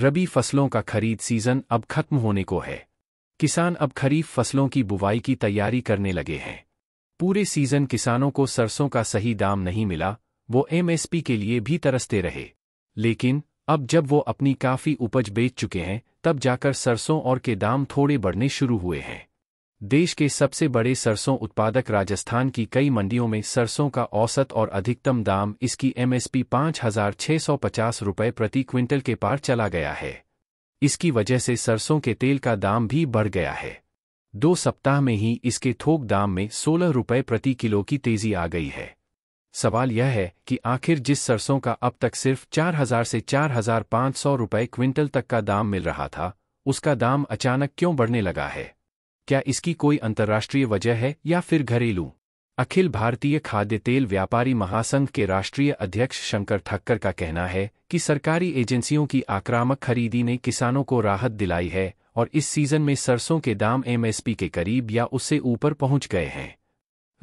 रबी फसलों का खरीद सीजन अब खत्म होने को है किसान अब खरीफ फसलों की बुवाई की तैयारी करने लगे हैं पूरे सीजन किसानों को सरसों का सही दाम नहीं मिला वो एमएसपी के लिए भी तरसते रहे लेकिन अब जब वो अपनी काफ़ी उपज बेच चुके हैं तब जाकर सरसों और के दाम थोड़े बढ़ने शुरू हुए हैं देश के सबसे बड़े सरसों उत्पादक राजस्थान की कई मंडियों में सरसों का औसत और अधिकतम दाम इसकी एमएसपी पाँच हजार छः सौ पचास रुपये प्रति क्विंटल के पार चला गया है इसकी वजह से सरसों के तेल का दाम भी बढ़ गया है दो सप्ताह में ही इसके थोक दाम में सोलह रुपये प्रति किलो की तेजी आ गई है सवाल यह है कि आखिर जिस सरसों का अब तक सिर्फ चार हजार से चार हजार पाँच सौ रुपये क्विंटल तक का दाम मिल रहा था उसका दाम अचानक क्यों बढ़ने लगा है क्या इसकी कोई अंतर्राष्ट्रीय वजह है या फिर घरेलू अखिल भारतीय खाद्य तेल व्यापारी महासंघ के राष्ट्रीय अध्यक्ष शंकर ठक्कर का कहना है कि सरकारी एजेंसियों की आक्रामक खरीदी ने किसानों को राहत दिलाई है और इस सीजन में सरसों के दाम एमएसपी के करीब या उससे ऊपर पहुंच गए हैं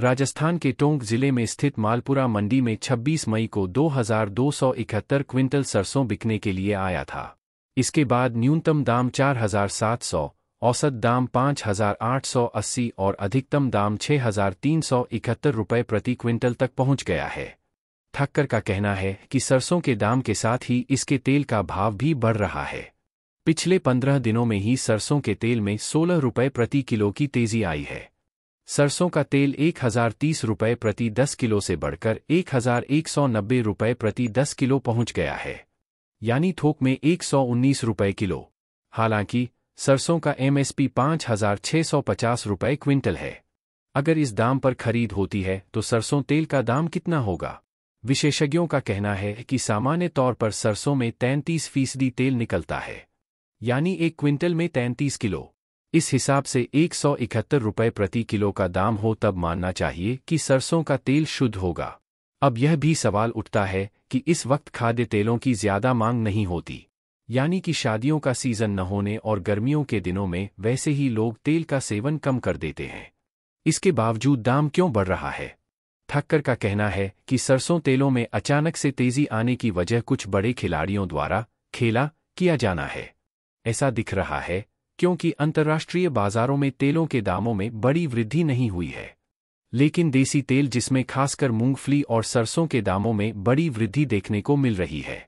राजस्थान के टोंक जिले में स्थित मालपुरा मंडी में 26 मई को 2,271 क्विंटल सरसों बिकने के लिए आया था इसके बाद न्यूनतम दाम 4,700 औसत दाम पाँच हजार आठ सौ अस्सी और अधिकतम दाम छह हजार तीन सौ इकहत्तर रुपये प्रति क्विंटल तक पहुंच गया है ठक्कर का कहना है कि सरसों के दाम के साथ ही इसके तेल का भाव भी बढ़ रहा है पिछले पंद्रह दिनों में ही सरसों के तेल में सोलह रुपये प्रति किलो की तेजी आई है सरसों का तेल एक हजार तीस रुपये प्रति दस किलो से बढ़कर एक हजार एक सौ नब्बे रुपये प्रति दस किलो पहुंच गया है यानी थोक में एक सौ उन्नीस रुपये किलो हालांकि सरसों का एमएसपी पांच हजार छह सौ पचास रुपये क्विंटल है अगर इस दाम पर खरीद होती है तो सरसों तेल का दाम कितना होगा विशेषज्ञों का कहना है कि सामान्य तौर पर सरसों में तैंतीस फीसदी तेल निकलता है यानी एक क्विंटल में तैंतीस किलो इस हिसाब से एक सौ इकहत्तर रुपये प्रति किलो का दाम हो तब मानना चाहिए कि सरसों का तेल शुद्ध होगा अब यह भी सवाल उठता है कि इस वक्त खाद्य तेलों की ज्यादा मांग नहीं होती यानी कि शादियों का सीज़न न होने और गर्मियों के दिनों में वैसे ही लोग तेल का सेवन कम कर देते हैं इसके बावजूद दाम क्यों बढ़ रहा है ठक्कर का कहना है कि सरसों तेलों में अचानक से तेजी आने की वजह कुछ बड़े खिलाड़ियों द्वारा खेला किया जाना है ऐसा दिख रहा है क्योंकि अंतर्राष्ट्रीय बाजारों में तेलों के दामों में बड़ी वृद्धि नहीं हुई है लेकिन देसी तेल जिसमें खासकर मूंगफली और सरसों के दामों में बड़ी वृद्धि देखने को मिल रही है